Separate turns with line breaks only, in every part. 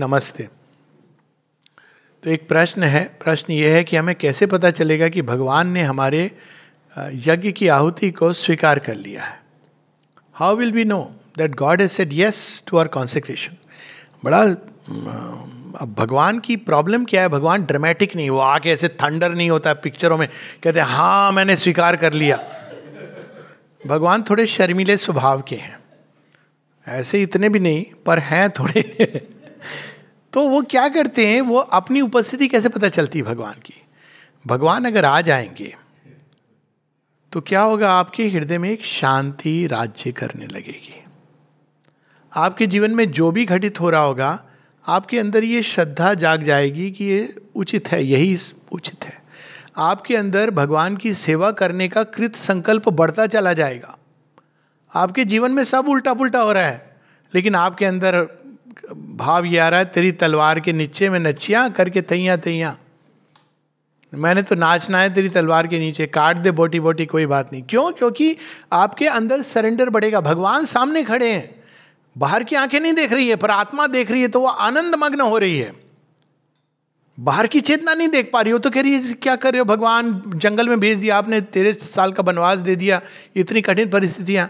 नमस्ते तो एक प्रश्न है प्रश्न ये है कि हमें कैसे पता चलेगा कि भगवान ने हमारे यज्ञ की आहुति को स्वीकार कर लिया है how will be know that God has said yes to our concentration बड़ा अब भगवान की प्रॉब्लम क्या है भगवान ड्रामेटिक नहीं वो आके ऐसे थंडर नहीं होता पिक्चरों में कहते हैं हाँ मैंने स्वीकार कर लिया भगवान थोड़े शर्मीले स्वभाव के हैं ऐसे इतने भी नहीं पर हैं थोड़े तो वो क्या करते हैं वो अपनी उपस्थिति कैसे पता चलती है भगवान की भगवान अगर आ जाएंगे तो क्या होगा आपके हृदय में एक शांति राज्य करने लगेगी आपके जीवन में जो भी घटित हो रहा होगा आपके अंदर ये श्रद्धा जाग जाएगी कि ये उचित है यही उचित है आपके अंदर भगवान की सेवा करने का कृत संकल्प बढ़ता चला जाएगा आपके जीवन में सब उल्टा पुल्टा हो रहा है लेकिन आपके अंदर भाव ये आ रहा है तेरी तलवार के नीचे में नचिया करके तैया तैया मैंने तो नाचना है तेरी तलवार के नीचे काट दे बोटी बोटी कोई बात नहीं क्यों क्योंकि आपके अंदर सरेंडर बढ़ेगा भगवान सामने खड़े हैं बाहर की आंखें नहीं देख रही है पर आत्मा देख रही है तो वो आनंद मग्न हो रही है बाहर की चेतना नहीं देख पा रही हो तो कह रही है क्या कर रहे हो भगवान जंगल में भेज दिया आपने तेरे साल का बनवास दे दिया इतनी कठिन परिस्थितियां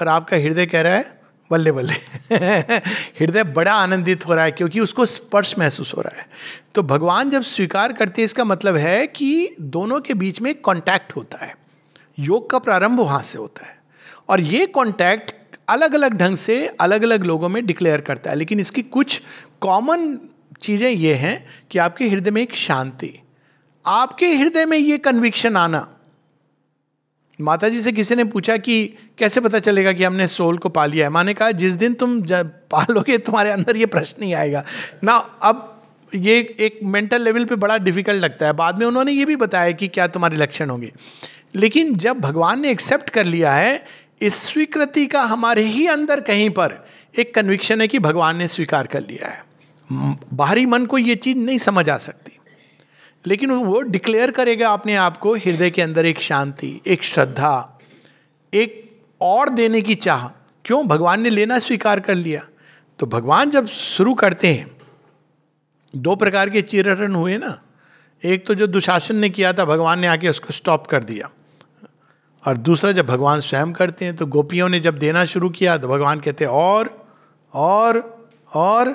पर आपका हृदय कह रहा है बल्ले बल्ले हृदय बड़ा आनंदित हो रहा है क्योंकि उसको स्पर्श महसूस हो रहा है तो भगवान जब स्वीकार करते हैं इसका मतलब है कि दोनों के बीच में कांटेक्ट होता है योग का प्रारंभ वहाँ से होता है और ये कांटेक्ट अलग अलग ढंग से अलग अलग लोगों में डिक्लेयर करता है लेकिन इसकी कुछ कॉमन चीज़ें ये हैं कि आपके हृदय में एक शांति आपके हृदय में ये कन्विक्शन आना माता जी से किसी ने पूछा कि कैसे पता चलेगा कि हमने सोल को पा लिया है माने कहा जिस दिन तुम पालोगे तुम्हारे अंदर ये प्रश्न ही आएगा ना अब ये एक मेंटल लेवल पे बड़ा डिफिकल्ट लगता है बाद में उन्होंने ये भी बताया कि क्या तुम्हारे लक्षण होंगे लेकिन जब भगवान ने एक्सेप्ट कर लिया है इस स्वीकृति का हमारे ही अंदर कहीं पर एक कन्विक्शन है कि भगवान ने स्वीकार कर लिया है बाहरी मन को ये चीज़ नहीं समझ आ सकती लेकिन वो डिक्लेयर करेगा अपने आप को हृदय के अंदर एक शांति एक श्रद्धा एक और देने की चाह क्यों भगवान ने लेना स्वीकार कर लिया तो भगवान जब शुरू करते हैं दो प्रकार के चिरहरण हुए ना एक तो जो दुशासन ने किया था भगवान ने आके उसको स्टॉप कर दिया और दूसरा जब भगवान स्वयं करते हैं तो गोपियों ने जब देना शुरू किया तो भगवान कहते और और और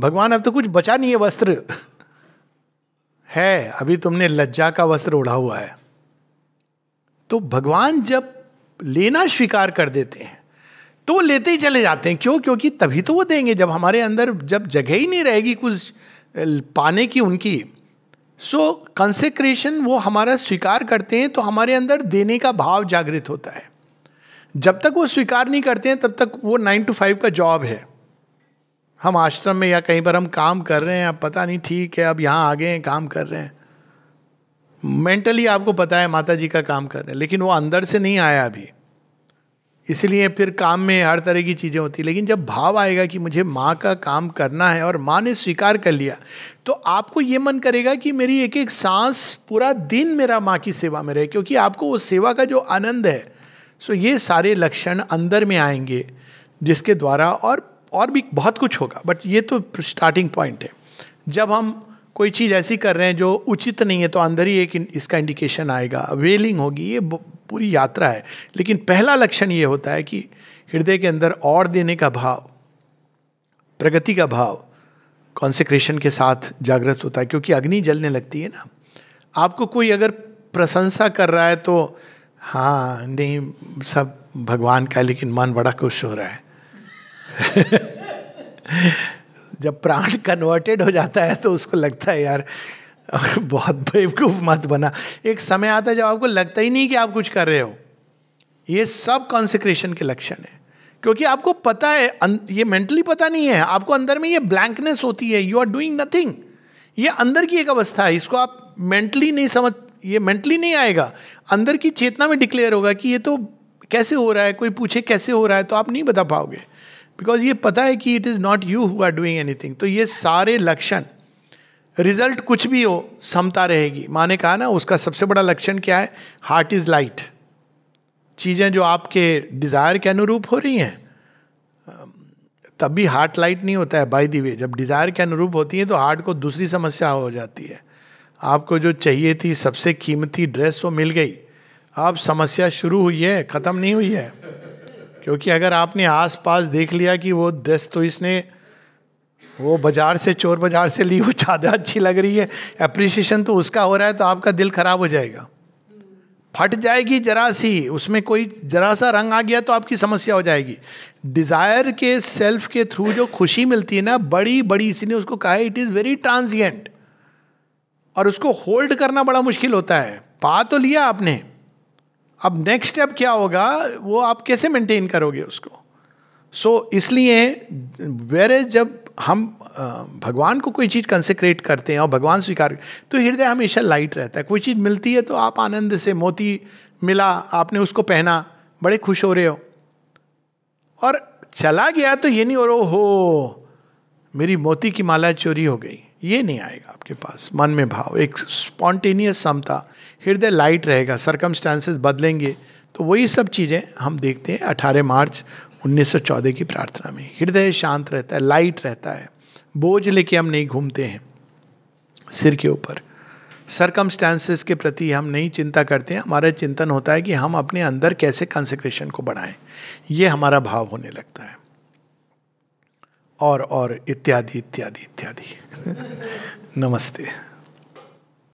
भगवान अब तो कुछ बचा नहीं है वस्त्र है अभी तुमने लज्जा का वस्त्र ओढ़ा हुआ है तो भगवान जब लेना स्वीकार कर देते हैं तो वो लेते ही चले जाते हैं क्यों क्योंकि तभी तो वो देंगे जब हमारे अंदर जब जगह ही नहीं रहेगी कुछ पाने की उनकी सो so, कंसेक्रेशन वो हमारा स्वीकार करते हैं तो हमारे अंदर देने का भाव जागृत होता है जब तक वो स्वीकार नहीं करते हैं तब तक वो नाइन टू फाइव का जॉब है हम आश्रम में या कहीं पर हम काम कर रहे हैं अब पता नहीं ठीक है अब यहाँ आ गए हैं काम कर रहे हैं मेंटली आपको पता है माता जी का काम कर रहे हैं लेकिन वो अंदर से नहीं आया अभी इसलिए फिर काम में हर तरह की चीज़ें होती लेकिन जब भाव आएगा कि मुझे माँ का काम करना है और माँ ने स्वीकार कर लिया तो आपको ये मन करेगा कि मेरी एक एक सांस पूरा दिन मेरा माँ की सेवा में रहे क्योंकि आपको वो सेवा का जो आनंद है सो ये सारे लक्षण अंदर में आएंगे जिसके द्वारा और और भी बहुत कुछ होगा बट ये तो स्टार्टिंग पॉइंट है जब हम कोई चीज़ ऐसी कर रहे हैं जो उचित नहीं है तो अंदर ही एक इसका इंडिकेशन आएगा वेलिंग होगी ये पूरी यात्रा है लेकिन पहला लक्षण ये होता है कि हृदय के अंदर और देने का भाव प्रगति का भाव कॉन्सेक्रेशन के साथ जागृत होता है क्योंकि अग्नि जलने लगती है ना आपको कोई अगर प्रशंसा कर रहा है तो हाँ नहीं सब भगवान का लेकिन मन बड़ा खुश हो रहा है जब प्राण कन्वर्टेड हो जाता है तो उसको लगता है यार बहुत बेवकूफ मत बना एक समय आता है जब आपको लगता ही नहीं कि आप कुछ कर रहे हो ये सब कॉन्सिक्रेशन के लक्षण है क्योंकि आपको पता है अं, ये मेंटली पता नहीं है आपको अंदर में ये ब्लैंकनेस होती है यू आर डूइंग नथिंग ये अंदर की एक अवस्था है इसको आप मेंटली नहीं समझ ये मेंटली नहीं आएगा अंदर की चेतना में डिक्लेयर होगा कि ये तो कैसे हो रहा है कोई पूछे कैसे हो रहा है तो आप नहीं बता पाओगे बिकॉज ये पता है कि it is not you who are doing anything तो ये सारे लक्षण रिजल्ट कुछ भी हो समता रहेगी माँ ने कहा ना उसका सबसे बड़ा लक्षण क्या है हार्ट इज़ लाइट चीज़ें जो आपके डिज़ायर के अनुरूप हो रही हैं तब भी हार्ट लाइट नहीं होता है बाई दी वे जब डिज़ायर के अनुरूप होती है तो हार्ट को दूसरी समस्या हो जाती है आपको जो चाहिए थी सबसे कीमती ड्रेस वो मिल गई अब समस्या शुरू हुई है ख़त्म नहीं हुई है क्योंकि अगर आपने आसपास देख लिया कि वो दस तो इसने वो बाजार से चोर बाजार से ली वो ज़्यादा अच्छी लग रही है अप्रिसिएशन तो उसका हो रहा है तो आपका दिल खराब हो जाएगा फट जाएगी जरा सी उसमें कोई जरा सा रंग आ गया तो आपकी समस्या हो जाएगी डिज़ायर के सेल्फ के थ्रू जो खुशी मिलती है ना बड़ी बड़ी ने उसको कहा इट इज़ वेरी ट्रांसियंट और उसको होल्ड करना बड़ा मुश्किल होता है पा तो लिया आपने अब नेक्स्ट स्टेप क्या होगा वो आप कैसे मेंटेन करोगे उसको सो so, इसलिए वेरे जब हम भगवान को कोई चीज़ कंसेक्रेट करते हैं और भगवान स्वीकार तो हृदय हमेशा लाइट रहता है कोई चीज़ मिलती है तो आप आनंद से मोती मिला आपने उसको पहना बड़े खुश हो रहे हो और चला गया तो ये नहीं हो रो हो मेरी मोती की माला चोरी हो गई ये नहीं आएगा आपके पास मन में भाव एक स्पॉन्टेनियस समता हृदय लाइट रहेगा सरकमस्टांसेस बदलेंगे तो वही सब चीज़ें हम देखते हैं अठारह मार्च 1914 की प्रार्थना में हृदय शांत रहता है लाइट रहता है बोझ लेके हम नहीं घूमते हैं सिर के ऊपर सरकमस्टांसेस के प्रति हम नहीं चिंता करते हैं हमारा चिंतन होता है कि हम अपने अंदर कैसे कंसेक्रेशन को बढ़ाएं ये हमारा भाव होने लगता है और और इत्यादि इत्यादि इत्यादि नमस्ते